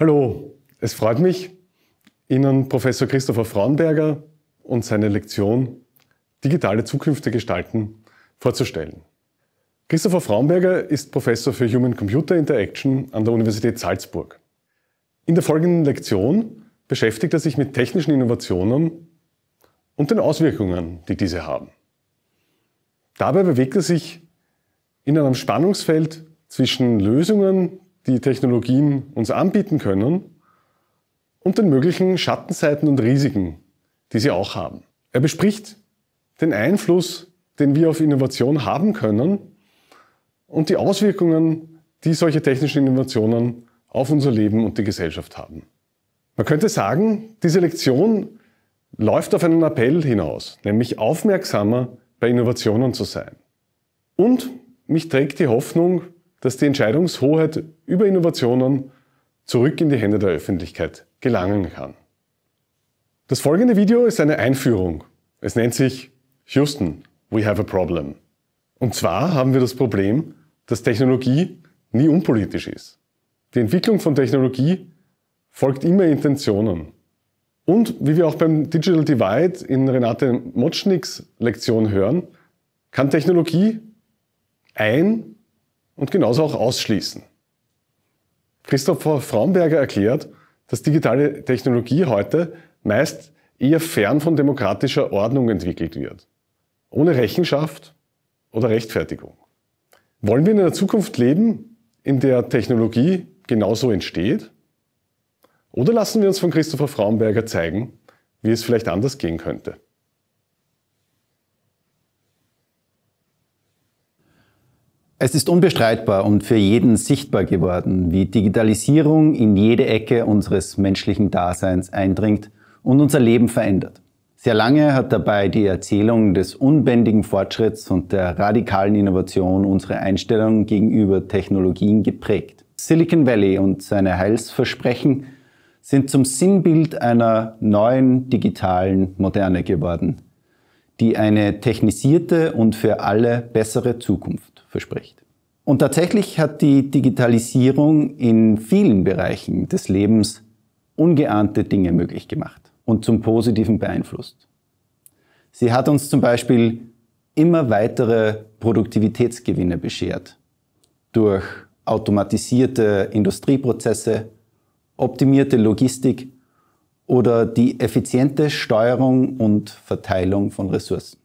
Hallo, es freut mich, Ihnen Professor Christopher Fraunberger und seine Lektion Digitale Zukünfte gestalten vorzustellen. Christopher Fraunberger ist Professor für Human-Computer Interaction an der Universität Salzburg. In der folgenden Lektion beschäftigt er sich mit technischen Innovationen und den Auswirkungen, die diese haben. Dabei bewegt er sich in einem Spannungsfeld zwischen Lösungen, die Technologien uns anbieten können und den möglichen Schattenseiten und Risiken, die sie auch haben. Er bespricht den Einfluss, den wir auf Innovation haben können und die Auswirkungen, die solche technischen Innovationen auf unser Leben und die Gesellschaft haben. Man könnte sagen, diese Lektion läuft auf einen Appell hinaus, nämlich aufmerksamer bei Innovationen zu sein. Und mich trägt die Hoffnung, dass die Entscheidungshoheit über Innovationen zurück in die Hände der Öffentlichkeit gelangen kann. Das folgende Video ist eine Einführung. Es nennt sich Houston, we have a problem. Und zwar haben wir das Problem, dass Technologie nie unpolitisch ist. Die Entwicklung von Technologie folgt immer Intentionen. Und wie wir auch beim Digital Divide in Renate Motschniks Lektion hören, kann Technologie ein und genauso auch ausschließen. Christopher Fraunberger erklärt, dass digitale Technologie heute meist eher fern von demokratischer Ordnung entwickelt wird. Ohne Rechenschaft oder Rechtfertigung. Wollen wir in einer Zukunft leben, in der Technologie genauso entsteht? Oder lassen wir uns von Christopher Fraunberger zeigen, wie es vielleicht anders gehen könnte? Es ist unbestreitbar und für jeden sichtbar geworden, wie Digitalisierung in jede Ecke unseres menschlichen Daseins eindringt und unser Leben verändert. Sehr lange hat dabei die Erzählung des unbändigen Fortschritts und der radikalen Innovation unsere Einstellung gegenüber Technologien geprägt. Silicon Valley und seine Heilsversprechen sind zum Sinnbild einer neuen digitalen Moderne geworden, die eine technisierte und für alle bessere Zukunft verspricht. Und tatsächlich hat die Digitalisierung in vielen Bereichen des Lebens ungeahnte Dinge möglich gemacht und zum Positiven beeinflusst. Sie hat uns zum Beispiel immer weitere Produktivitätsgewinne beschert durch automatisierte Industrieprozesse, optimierte Logistik oder die effiziente Steuerung und Verteilung von Ressourcen.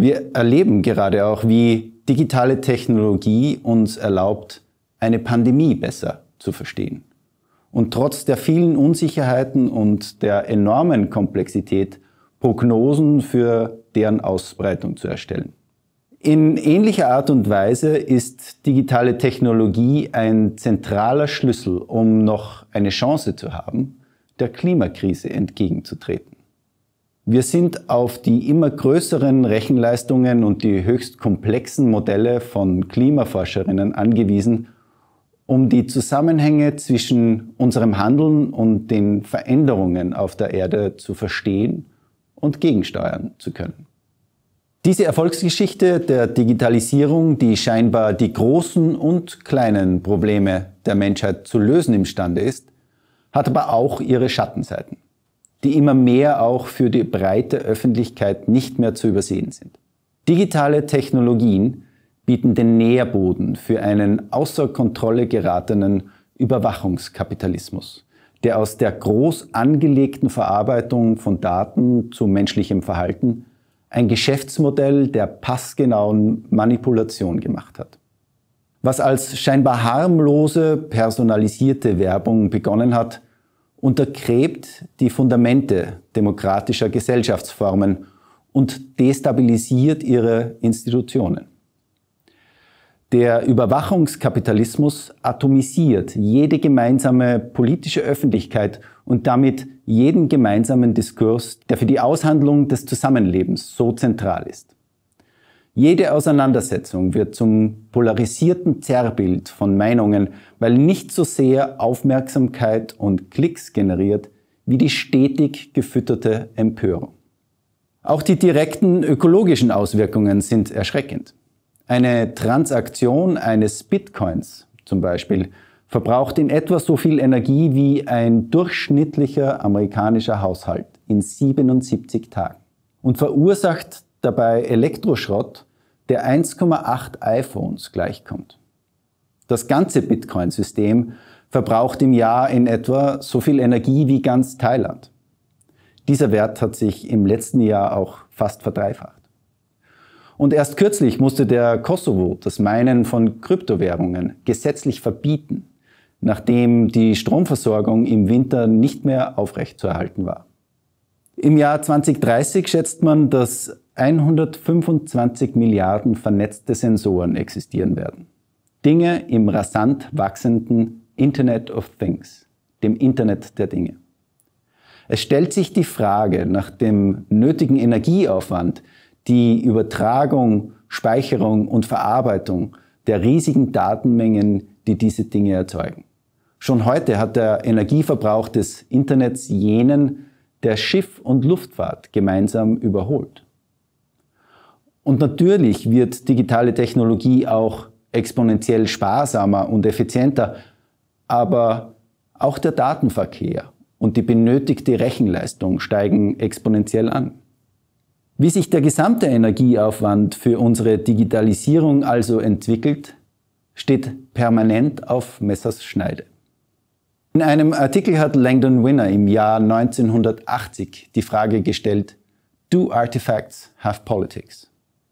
Wir erleben gerade auch, wie digitale Technologie uns erlaubt, eine Pandemie besser zu verstehen. Und trotz der vielen Unsicherheiten und der enormen Komplexität Prognosen für deren Ausbreitung zu erstellen. In ähnlicher Art und Weise ist digitale Technologie ein zentraler Schlüssel, um noch eine Chance zu haben, der Klimakrise entgegenzutreten. Wir sind auf die immer größeren Rechenleistungen und die höchst komplexen Modelle von Klimaforscherinnen angewiesen, um die Zusammenhänge zwischen unserem Handeln und den Veränderungen auf der Erde zu verstehen und gegensteuern zu können. Diese Erfolgsgeschichte der Digitalisierung, die scheinbar die großen und kleinen Probleme der Menschheit zu lösen imstande ist, hat aber auch ihre Schattenseiten die immer mehr auch für die breite Öffentlichkeit nicht mehr zu übersehen sind. Digitale Technologien bieten den Nährboden für einen außer Kontrolle geratenen Überwachungskapitalismus, der aus der groß angelegten Verarbeitung von Daten zu menschlichem Verhalten ein Geschäftsmodell der passgenauen Manipulation gemacht hat. Was als scheinbar harmlose, personalisierte Werbung begonnen hat, untergräbt die Fundamente demokratischer Gesellschaftsformen und destabilisiert ihre Institutionen. Der Überwachungskapitalismus atomisiert jede gemeinsame politische Öffentlichkeit und damit jeden gemeinsamen Diskurs, der für die Aushandlung des Zusammenlebens so zentral ist. Jede Auseinandersetzung wird zum polarisierten Zerrbild von Meinungen, weil nicht so sehr Aufmerksamkeit und Klicks generiert wie die stetig gefütterte Empörung. Auch die direkten ökologischen Auswirkungen sind erschreckend. Eine Transaktion eines Bitcoins zum Beispiel verbraucht in etwa so viel Energie wie ein durchschnittlicher amerikanischer Haushalt in 77 Tagen und verursacht dabei Elektroschrott der 1,8 iPhones gleichkommt. Das ganze Bitcoin-System verbraucht im Jahr in etwa so viel Energie wie ganz Thailand. Dieser Wert hat sich im letzten Jahr auch fast verdreifacht. Und erst kürzlich musste der Kosovo das Meinen von Kryptowährungen gesetzlich verbieten, nachdem die Stromversorgung im Winter nicht mehr aufrechtzuerhalten war. Im Jahr 2030 schätzt man, dass 125 Milliarden vernetzte Sensoren existieren werden. Dinge im rasant wachsenden Internet of Things, dem Internet der Dinge. Es stellt sich die Frage nach dem nötigen Energieaufwand, die Übertragung, Speicherung und Verarbeitung der riesigen Datenmengen, die diese Dinge erzeugen. Schon heute hat der Energieverbrauch des Internets jenen der Schiff- und Luftfahrt gemeinsam überholt. Und natürlich wird digitale Technologie auch exponentiell sparsamer und effizienter, aber auch der Datenverkehr und die benötigte Rechenleistung steigen exponentiell an. Wie sich der gesamte Energieaufwand für unsere Digitalisierung also entwickelt, steht permanent auf Messers Schneide. In einem Artikel hat Langdon Winner im Jahr 1980 die Frage gestellt, Do artifacts have politics?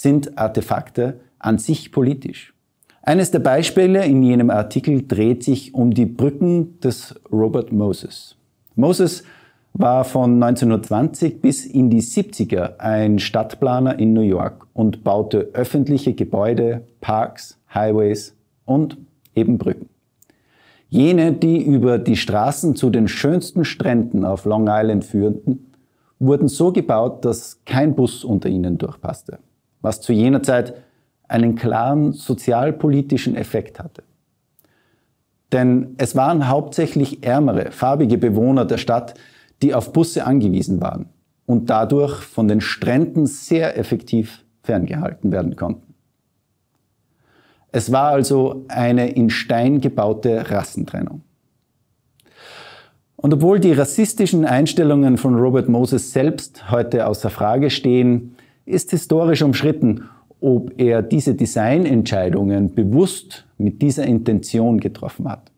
sind Artefakte an sich politisch. Eines der Beispiele in jenem Artikel dreht sich um die Brücken des Robert Moses. Moses war von 1920 bis in die 70er ein Stadtplaner in New York und baute öffentliche Gebäude, Parks, Highways und eben Brücken. Jene, die über die Straßen zu den schönsten Stränden auf Long Island führten, wurden so gebaut, dass kein Bus unter ihnen durchpasste was zu jener Zeit einen klaren sozialpolitischen Effekt hatte. Denn es waren hauptsächlich ärmere, farbige Bewohner der Stadt, die auf Busse angewiesen waren und dadurch von den Stränden sehr effektiv ferngehalten werden konnten. Es war also eine in Stein gebaute Rassentrennung. Und obwohl die rassistischen Einstellungen von Robert Moses selbst heute außer Frage stehen, ist historisch umschritten, ob er diese Designentscheidungen bewusst mit dieser Intention getroffen hat.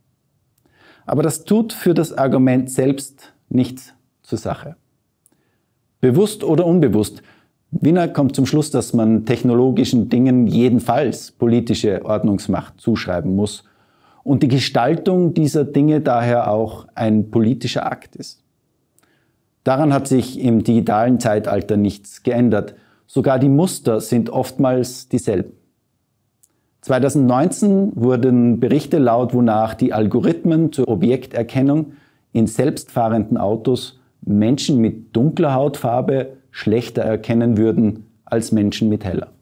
Aber das tut für das Argument selbst nichts zur Sache. Bewusst oder unbewusst, Wiener kommt zum Schluss, dass man technologischen Dingen jedenfalls politische Ordnungsmacht zuschreiben muss und die Gestaltung dieser Dinge daher auch ein politischer Akt ist. Daran hat sich im digitalen Zeitalter nichts geändert. Sogar die Muster sind oftmals dieselben. 2019 wurden Berichte laut, wonach die Algorithmen zur Objekterkennung in selbstfahrenden Autos Menschen mit dunkler Hautfarbe schlechter erkennen würden als Menschen mit heller.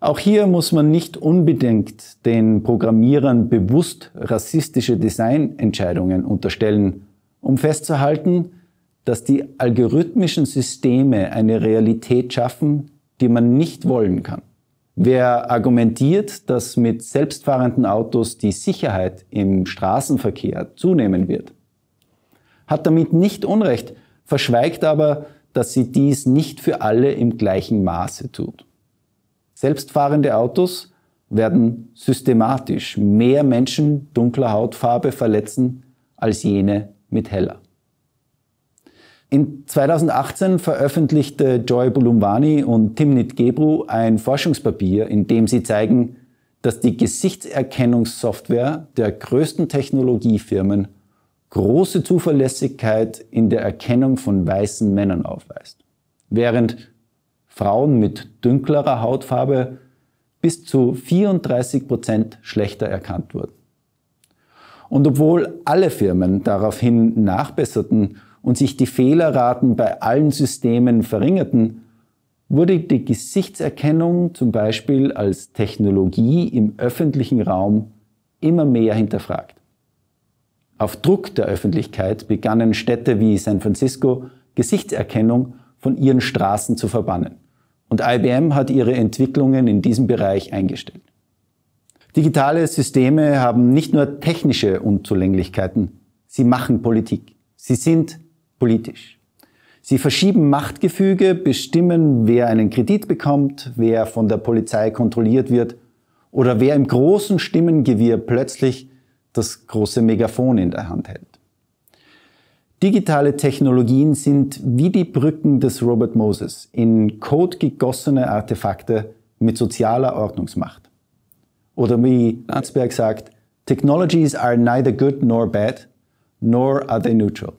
Auch hier muss man nicht unbedingt den Programmierern bewusst rassistische Designentscheidungen unterstellen, um festzuhalten, dass die algorithmischen Systeme eine Realität schaffen, die man nicht wollen kann. Wer argumentiert, dass mit selbstfahrenden Autos die Sicherheit im Straßenverkehr zunehmen wird, hat damit nicht Unrecht, verschweigt aber, dass sie dies nicht für alle im gleichen Maße tut. Selbstfahrende Autos werden systematisch mehr Menschen dunkler Hautfarbe verletzen als jene mit heller. In 2018 veröffentlichte Joy Bulumwani und Timnit Gebru ein Forschungspapier, in dem sie zeigen, dass die Gesichtserkennungssoftware der größten Technologiefirmen große Zuverlässigkeit in der Erkennung von weißen Männern aufweist, während Frauen mit dunklerer Hautfarbe bis zu 34 Prozent schlechter erkannt wurden. Und obwohl alle Firmen daraufhin nachbesserten und sich die Fehlerraten bei allen Systemen verringerten, wurde die Gesichtserkennung zum Beispiel als Technologie im öffentlichen Raum immer mehr hinterfragt. Auf Druck der Öffentlichkeit begannen Städte wie San Francisco Gesichtserkennung von ihren Straßen zu verbannen. Und IBM hat ihre Entwicklungen in diesem Bereich eingestellt. Digitale Systeme haben nicht nur technische Unzulänglichkeiten, sie machen Politik. Sie sind politisch. Sie verschieben Machtgefüge, bestimmen, wer einen Kredit bekommt, wer von der Polizei kontrolliert wird oder wer im großen Stimmengewirr plötzlich das große Megafon in der Hand hält. Digitale Technologien sind wie die Brücken des Robert Moses in Code gegossene Artefakte mit sozialer Ordnungsmacht. Oder wie Landsberg sagt, Technologies are neither good nor bad, nor are they neutral.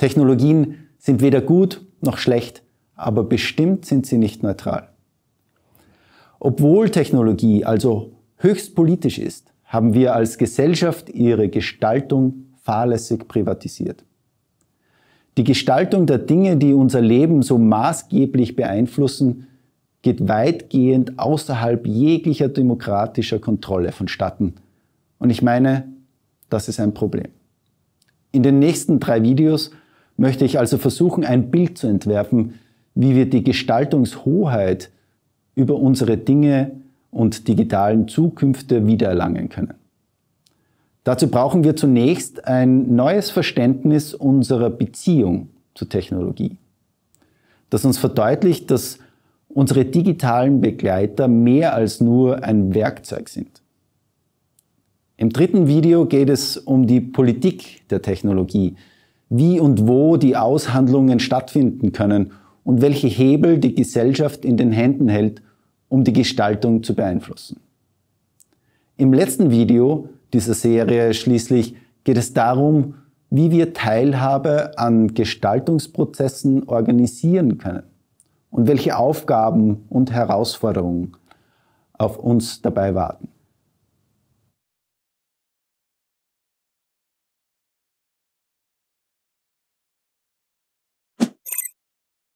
Technologien sind weder gut noch schlecht, aber bestimmt sind sie nicht neutral. Obwohl Technologie also höchst politisch ist, haben wir als Gesellschaft ihre Gestaltung fahrlässig privatisiert. Die Gestaltung der Dinge, die unser Leben so maßgeblich beeinflussen, geht weitgehend außerhalb jeglicher demokratischer Kontrolle vonstatten. Und ich meine, das ist ein Problem. In den nächsten drei Videos möchte ich also versuchen, ein Bild zu entwerfen, wie wir die Gestaltungshoheit über unsere Dinge und digitalen Zukünfte wiedererlangen können. Dazu brauchen wir zunächst ein neues Verständnis unserer Beziehung zur Technologie, das uns verdeutlicht, dass unsere digitalen Begleiter mehr als nur ein Werkzeug sind. Im dritten Video geht es um die Politik der Technologie, wie und wo die Aushandlungen stattfinden können und welche Hebel die Gesellschaft in den Händen hält, um die Gestaltung zu beeinflussen. Im letzten Video dieser Serie schließlich geht es darum, wie wir Teilhabe an Gestaltungsprozessen organisieren können und welche Aufgaben und Herausforderungen auf uns dabei warten.